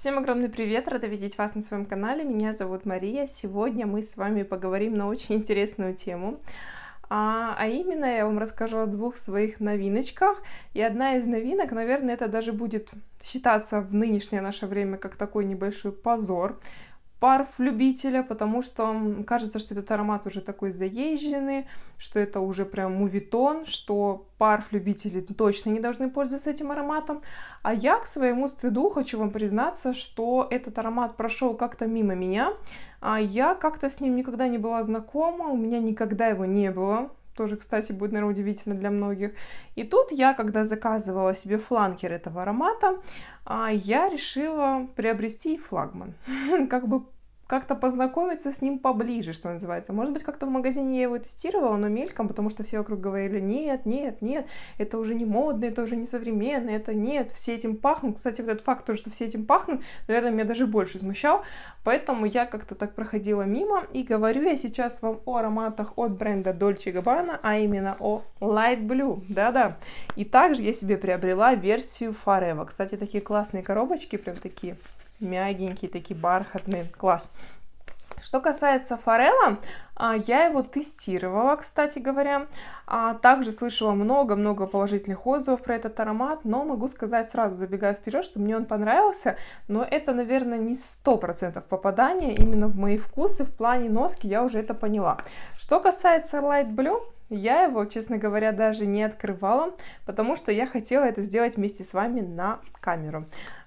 Всем огромный привет, рада видеть вас на своем канале. Меня зовут Мария. Сегодня мы с вами поговорим на очень интересную тему. А, а именно я вам расскажу о двух своих новиночках. И одна из новинок, наверное, это даже будет считаться в нынешнее наше время как такой небольшой позор парф любителя, потому что кажется, что этот аромат уже такой заезженный, что это уже прям мувитон, что парф любители точно не должны пользоваться этим ароматом. А я к своему стыду хочу вам признаться, что этот аромат прошел как-то мимо меня. А я как-то с ним никогда не была знакома, у меня никогда его не было тоже, кстати, будет, наверное, удивительно для многих. И тут я, когда заказывала себе фланкер этого аромата, а, я решила приобрести флагман. Как бы как-то познакомиться с ним поближе, что называется. Может быть, как-то в магазине я его тестировала, но мельком, потому что все вокруг говорили, нет, нет, нет, это уже не модно, это уже не современно, это нет, все этим пахнут. Кстати, вот этот факт, то, что все этим пахнут, наверное, меня даже больше смущал, поэтому я как-то так проходила мимо, и говорю я сейчас вам о ароматах от бренда Dolce Gabbana, а именно о Light Blue, да-да. И также я себе приобрела версию Forever. Кстати, такие классные коробочки, прям такие мягенькие, такие бархатные. Класс. Что касается форела, а, я его тестировала, кстати говоря. А, также слышала много-много положительных отзывов про этот аромат, но могу сказать сразу, забегая вперед, что мне он понравился, но это, наверное, не сто процентов попадания именно в мои вкусы, в плане носки я уже это поняла. Что касается Light Blue, я его, честно говоря, даже не открывала, потому что я хотела это сделать вместе с вами на камеру.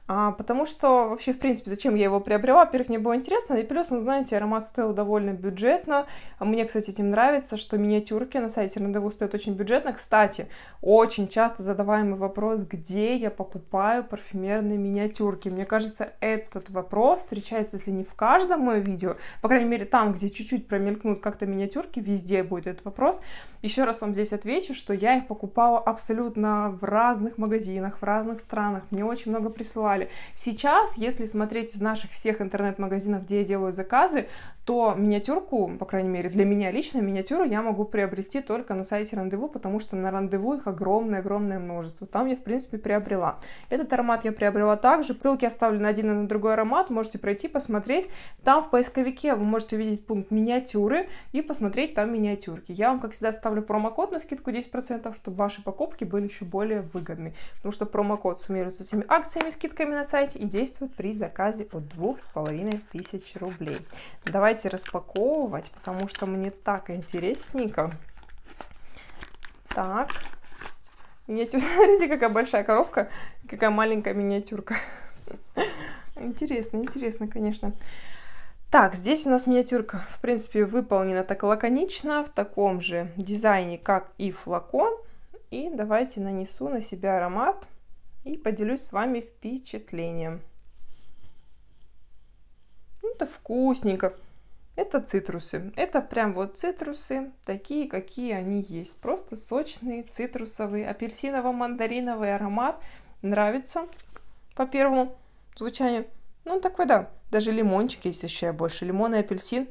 А Потому что вообще, в принципе, зачем я его приобрела? Во-первых, мне было интересно, и плюс, ну, знаете, аромат стоил довольно бюджетно. А мне, кстати, этим нравится, что миниатюрки на сайте РНДВ стоят очень бюджетно. Кстати, очень часто задаваемый вопрос, где я покупаю парфюмерные миниатюрки. Мне кажется, этот вопрос встречается, если не в каждом моем видео, по крайней мере, там, где чуть-чуть промелькнут как-то миниатюрки, везде будет этот вопрос. Еще раз вам здесь отвечу, что я их покупала абсолютно в разных магазинах, в разных странах. Мне очень много присылали покупали. Сейчас, если смотреть из наших всех интернет-магазинов, где я делаю заказы, то миниатюрку, по крайней мере, для меня лично миниатюру я могу приобрести только на сайте рандеву, потому что на рандеву их огромное-огромное множество. Там я, в принципе, приобрела. Этот аромат я приобрела также. Ссылки оставлю на один и на другой аромат. Можете пройти, посмотреть. Там в поисковике вы можете увидеть пункт миниатюры и посмотреть там миниатюрки. Я вам, как всегда, ставлю промокод на скидку 10%, чтобы ваши покупки были еще более выгодны. Потому что промокод суммируется с этими акциями, скидками на сайте и действует при заказе от 2500 рублей. Давайте давайте распаковывать, потому что мне так интересненько. Так. Миниатюр. Смотрите, какая большая коробка, какая маленькая миниатюрка. Интересно, интересно, конечно. Так, здесь у нас миниатюрка, в принципе, выполнена так лаконично, в таком же дизайне, как и флакон. И давайте нанесу на себя аромат и поделюсь с вами впечатлением. Ну, это вкусненько. Это цитрусы. Это прям вот цитрусы, такие, какие они есть. Просто сочные, цитрусовые, апельсиново-мандариновый аромат. Нравится по первому звучанию. Ну, такой, да. Даже лимончик есть ощущаю больше. Лимон и апельсин.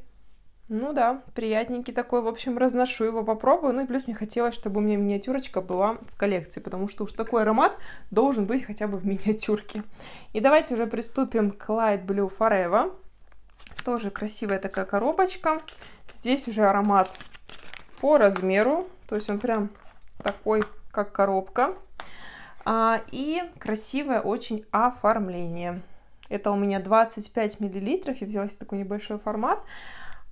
Ну да, приятненький такой. В общем, разношу его, попробую. Ну и плюс мне хотелось, чтобы у меня миниатюрочка была в коллекции, потому что уж такой аромат должен быть хотя бы в миниатюрке. И давайте уже приступим к Light Blue Forever. Тоже красивая такая коробочка. Здесь уже аромат по размеру. То есть он прям такой, как коробка. А, и красивое очень оформление. Это у меня 25 миллилитров. Я взяла себе такой небольшой формат.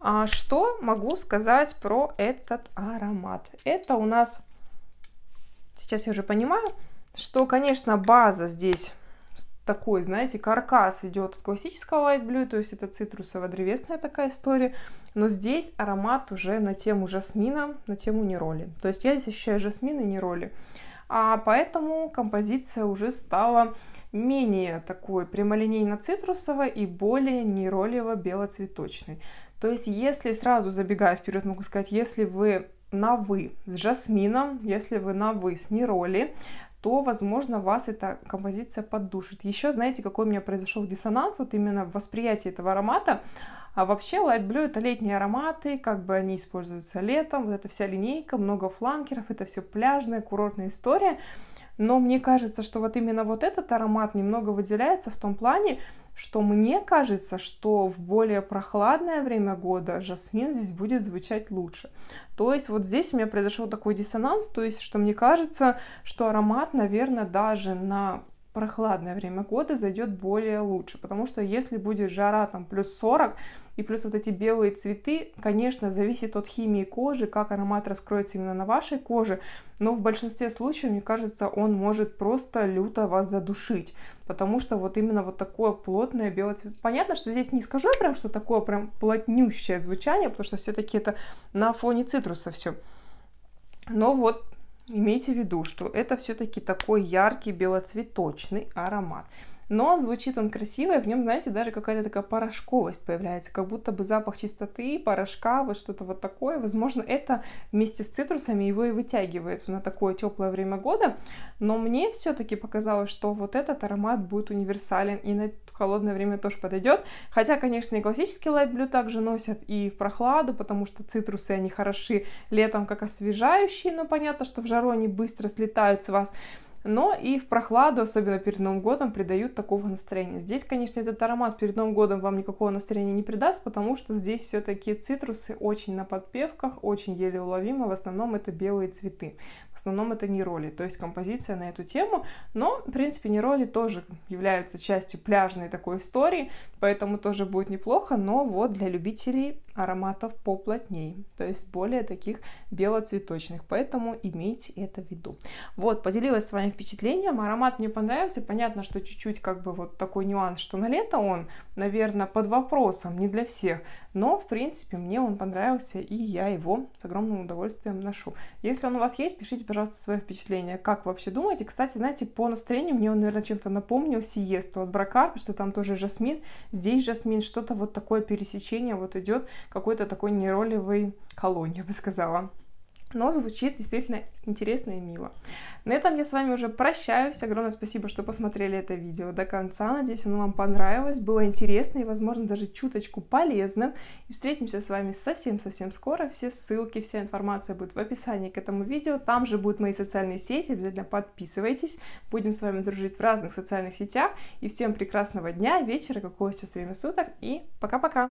А что могу сказать про этот аромат? Это у нас... Сейчас я уже понимаю, что, конечно, база здесь такой, знаете, каркас идет от классического white blue, то есть это цитрусово-древесная такая история, но здесь аромат уже на тему жасмина, на тему нероли. То есть я здесь ощущаю жасмин и нероли. А поэтому композиция уже стала менее такой прямолинейно-цитрусовой и более неролево-белоцветочной. То есть, если сразу забегая вперед, могу сказать, если вы на «вы» с жасмином, если вы на «вы» с нероли, то, возможно, вас эта композиция поддушит. Еще знаете, какой у меня произошел диссонанс вот именно в восприятии этого аромата. А вообще Light Blue это летние ароматы, как бы они используются летом, вот эта вся линейка, много фланкеров, это все пляжная, курортная история. Но мне кажется, что вот именно вот этот аромат немного выделяется в том плане, что мне кажется, что в более прохладное время года жасмин здесь будет звучать лучше. То есть вот здесь у меня произошел такой диссонанс, то есть что мне кажется, что аромат, наверное, даже на прохладное время года зайдет более лучше, потому что если будет жара там плюс 40 и плюс вот эти белые цветы, конечно, зависит от химии кожи, как аромат раскроется именно на вашей коже, но в большинстве случаев, мне кажется, он может просто люто вас задушить, потому что вот именно вот такое плотное белое цвет. Понятно, что здесь не скажу прям, что такое прям плотнющее звучание, потому что все-таки это на фоне цитруса все. Но вот Имейте в виду, что это все-таки такой яркий белоцветочный аромат но звучит он красиво, и в нем, знаете, даже какая-то такая порошковость появляется, как будто бы запах чистоты, порошка, вот что-то вот такое. Возможно, это вместе с цитрусами его и вытягивает на такое теплое время года, но мне все-таки показалось, что вот этот аромат будет универсален и на холодное время тоже подойдет. Хотя, конечно, и классический Light Blue также носят и в прохладу, потому что цитрусы, они хороши летом как освежающие, но понятно, что в жару они быстро слетают с вас но и в прохладу, особенно перед Новым годом, придают такого настроения. Здесь, конечно, этот аромат перед Новым годом вам никакого настроения не придаст, потому что здесь все-таки цитрусы очень на подпевках, очень еле уловимы. в основном это белые цветы, в основном это не роли, то есть композиция на эту тему, но, в принципе, не роли тоже являются частью пляжной такой истории, поэтому тоже будет неплохо, но вот для любителей ароматов поплотней, то есть более таких белоцветочных, поэтому имейте это в виду. Вот, поделилась с вами приятным впечатлением. Аромат мне понравился. Понятно, что чуть-чуть как бы вот такой нюанс, что на лето он, наверное, под вопросом, не для всех. Но, в принципе, мне он понравился, и я его с огромным удовольствием ношу. Если он у вас есть, пишите, пожалуйста, свои впечатления. Как вы вообще думаете? Кстати, знаете, по настроению мне он, наверное, чем-то напомнил Сиесту от Бракар, что там тоже жасмин, здесь жасмин, что-то вот такое пересечение вот идет, какой-то такой неролевый колонн, я бы сказала но звучит действительно интересно и мило. На этом я с вами уже прощаюсь. Огромное спасибо, что посмотрели это видео до конца. Надеюсь, оно вам понравилось, было интересно и, возможно, даже чуточку полезно. И встретимся с вами совсем-совсем скоро. Все ссылки, вся информация будет в описании к этому видео. Там же будут мои социальные сети. Обязательно подписывайтесь. Будем с вами дружить в разных социальных сетях. И всем прекрасного дня, вечера, какого сейчас время суток. И пока-пока!